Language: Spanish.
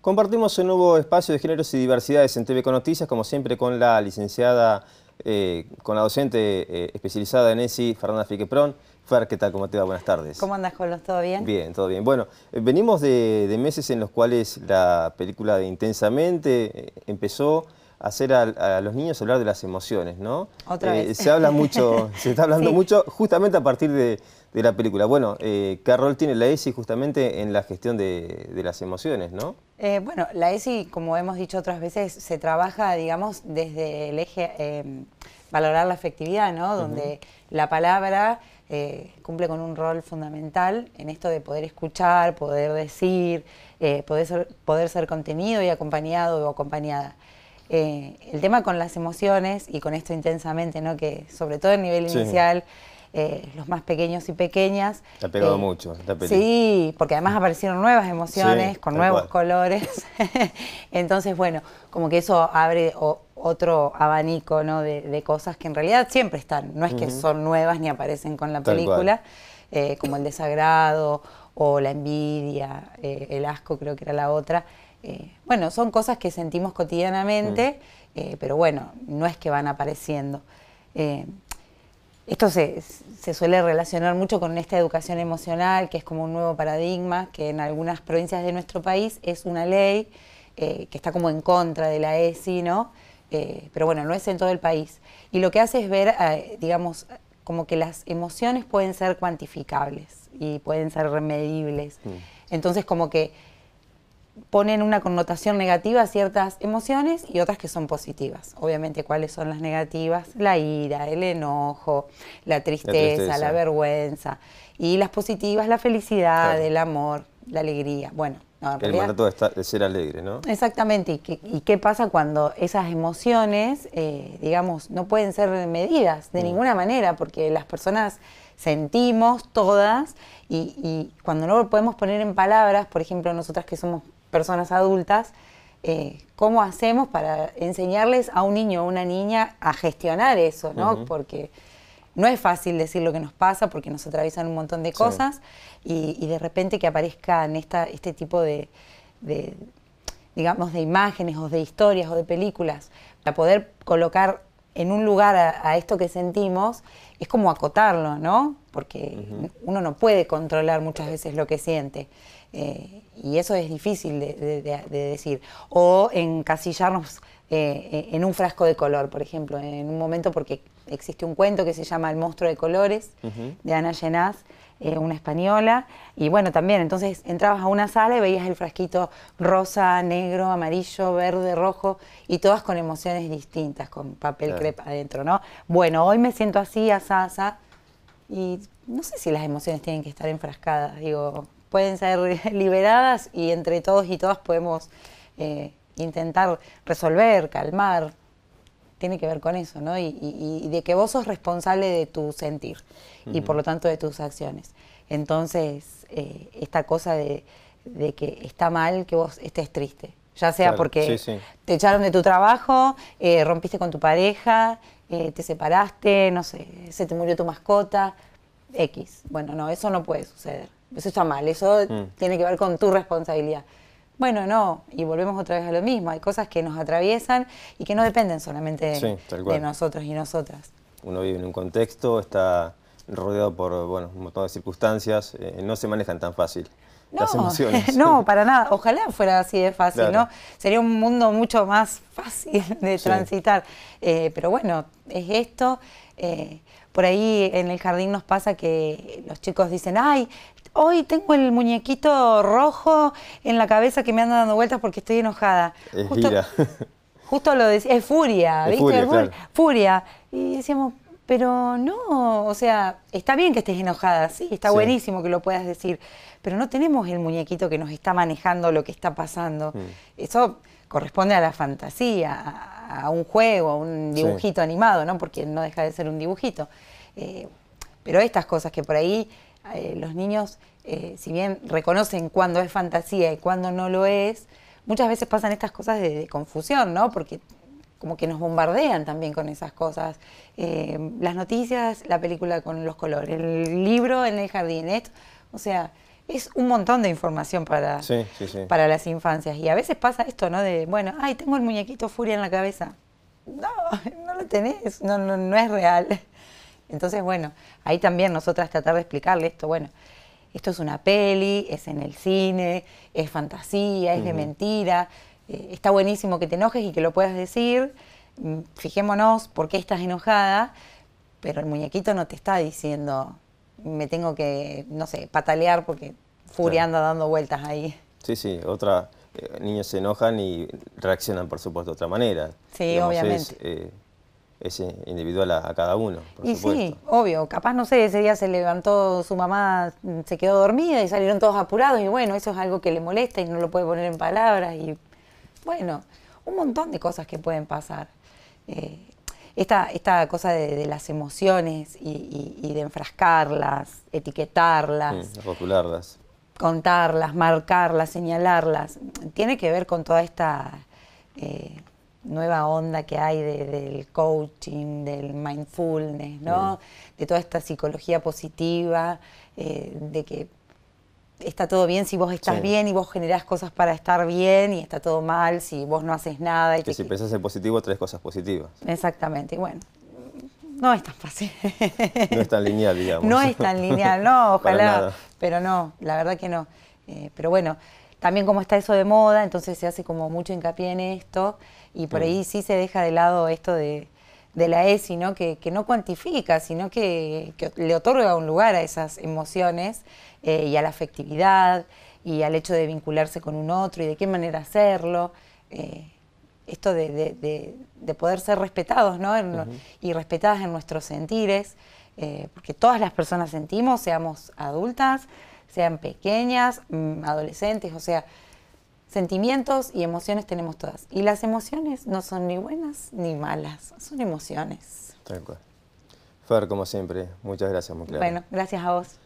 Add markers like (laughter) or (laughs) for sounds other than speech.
Compartimos un nuevo espacio de géneros y diversidades en TV con Noticias, como siempre con la licenciada, eh, con la docente eh, especializada en ESI, Fernanda Fiquepron Fer, ¿qué tal? ¿Cómo te va? Buenas tardes. ¿Cómo andas, Carlos? ¿Todo bien? Bien, todo bien. Bueno, eh, venimos de, meses en los cuales la película de Intensamente empezó a hacer a, los niños hablar de las emociones, ¿no? Otra vez. Se habla mucho, (laughs) se está hablando mucho justamente a partir de, la película. Bueno, ¿qué rol tiene la ESI justamente en la gestión de las emociones, no? Eh, bueno, la ESI, como hemos dicho otras veces, se trabaja, digamos, desde el eje em, valorar la afectividad, ¿no? Donde la palabra eh, cumple con un rol fundamental en esto de poder escuchar, poder decir, eh, poder, ser, contenido y acompañado o acompañada. el tema con las emociones y con esto intensamente, ¿no? Que sobre todo en nivel inicial eh, los más pequeños y pequeñas. ha pegado eh, mucho Sí, porque además aparecieron nuevas emociones, con nuevos colores. (laughs) Entonces, bueno, como que eso abre otro abanico ¿no? de, cosas que en realidad siempre están, no es que son nuevas ni aparecen con la película, eh, como el desagrado o la envidia, el asco creo que era la otra. bueno, son cosas que sentimos cotidianamente, mm. pero bueno, no es que van apareciendo. Esto se, suele relacionar mucho con esta educación emocional, que es como un nuevo paradigma, que en algunas provincias de nuestro país es una ley eh, que está como en contra de la ESI, ¿no? Eh, pero bueno, no es en todo el país. Y lo que hace es ver, eh, digamos, como que las emociones pueden ser cuantificables y pueden ser remedibles. Mm. Entonces, como que ponen una connotación negativa a ciertas emociones y otras que son positivas. Obviamente, ¿cuáles son las negativas? La ira, el enojo, la tristeza, la, vergüenza. Y las positivas, la felicidad, el amor, la alegría. Bueno, el de ser alegre, ¿no? Exactamente. ¿Y qué, pasa cuando esas emociones, eh, digamos, no pueden ser medidas de mm. ninguna manera? Porque las personas sentimos todas y, y, cuando no lo podemos poner en palabras, por ejemplo, nosotras que somos personas adultas, eh, cómo hacemos para enseñarles a un niño o una niña a gestionar eso, ¿no? Porque no es fácil decir lo que nos pasa porque nos atraviesan un montón de cosas y, de repente que aparezcan esta, este tipo de, digamos, de imágenes o de historias o de películas para poder colocar en un lugar a, esto que sentimos, es como acotarlo, ¿no? Porque uno no puede controlar muchas veces lo que siente. Eh, y eso es difícil de, decir. O encasillarnos eh, eh, en un frasco de color, por ejemplo, en un momento, porque existe un cuento que se llama El monstruo de colores, de Ana Llenaz, eh, una española, y bueno, también, entonces entrabas a una sala y veías el frasquito rosa, negro, amarillo, verde, rojo, y todas con emociones distintas, con papel crepa adentro, ¿no? Bueno, hoy me siento así, a asa, y no sé si las emociones tienen que estar enfrascadas, digo, pueden ser (laughs) liberadas y entre todos y todas podemos eh, intentar resolver, calmar, tiene que ver con eso, ¿no? Y, de que vos sos responsable de tu sentir y por lo tanto de tus acciones. Entonces, eh, esta cosa de, que está mal que vos estés triste, ya sea porque te echaron de tu trabajo, eh, rompiste con tu pareja, eh, te separaste, no sé, se te murió tu mascota, X. Bueno, no, eso no puede suceder. Eso está mal, eso mm. tiene que ver con tu responsabilidad. Bueno, no, y volvemos otra vez a lo mismo. Hay cosas que nos atraviesan y que no dependen solamente de, nosotros y nosotras. Uno vive en un contexto, está rodeado por bueno, un montón de circunstancias, eh, no se manejan tan fácil. las emociones. (laughs) no, para nada. Ojalá fuera así de fácil, ¿no? Sería un mundo mucho más fácil de transitar. Eh, pero bueno, es esto. Eh, por ahí en el jardín nos pasa que los chicos dicen, ay, hoy tengo el muñequito rojo en la cabeza que me anda dando vueltas porque estoy enojada. Es justo, justo lo decía, es furia, ¿viste? Furia, furia. Y decíamos, pero no, o sea, está bien que estés enojada, sí, está buenísimo que lo puedas decir, pero no tenemos el muñequito que nos está manejando lo que está pasando. Mm. Eso corresponde a la fantasía, a, un juego, a un dibujito animado, ¿no? Porque no deja de ser un dibujito. Eh, pero estas cosas que por ahí eh, los niños, eh, si bien reconocen cuándo es fantasía y cuándo no lo es, muchas veces pasan estas cosas de, de confusión, ¿no? Porque como que nos bombardean también con esas cosas. Eh, las noticias, la película con los colores, el libro en el jardín, esto, o sea, es un montón de información para, para las infancias. Y a veces pasa esto, ¿no? De, bueno, ay, tengo el muñequito furia en la cabeza. No, (laughs) no lo tenés, no, no, no es real. Entonces, bueno, ahí también nosotras tratar de explicarle esto, bueno, esto es una peli, es en el cine, es fantasía, es de mentira, eh, está buenísimo que te enojes y que lo puedas decir, mm, fijémonos por qué estás enojada, pero el muñequito no te está diciendo, me tengo que, no sé, patalear porque Furia anda dando vueltas ahí. Sí, sí, otra, eh, niños se enojan y reaccionan, por supuesto, de otra manera. Sí, obviamente. Eh, es, individual a, cada uno. Por y sí, obvio, capaz, no sé, ese día se levantó su mamá, mm, se quedó dormida y salieron todos apurados y bueno, eso es algo que le molesta y no lo puede poner en palabras y bueno, un montón de cosas que pueden pasar. Eh, esta, cosa de, las emociones y, de enfrascarlas, etiquetarlas. Contarlas, marcarlas, señalarlas. Tiene que ver con toda esta eh, nueva onda que hay del coaching, del mindfulness, ¿no? De toda esta psicología positiva, eh, de que está todo bien si vos estás bien y vos generás cosas para estar bien y está todo mal si vos no haces nada. Y que si pensás en positivo, traes cosas positivas. Exactamente, y bueno. No es tan fácil. No es tan lineal, digamos. No es tan lineal, no, (laughs) ojalá. Pero no, la verdad que no. Eh, pero bueno, también como está eso de moda, entonces se hace como mucho hincapié en esto y por mm. ahí sí se deja de lado esto de, de la ESI, Que, no cuantifica, sino que, le otorga un lugar a esas emociones eh, y a la afectividad y al hecho de vincularse con un otro y de qué manera hacerlo. Eh, esto de, poder ser respetados ¿no? y respetadas en nuestros sentires, eh, porque todas las personas sentimos, seamos adultas, sean pequeñas, mm, adolescentes, o sea, Sentimientos y emociones tenemos todas. Y las emociones no son ni buenas ni malas, son emociones. Tal cual. Fer, como siempre, muchas gracias, Bueno, gracias a vos.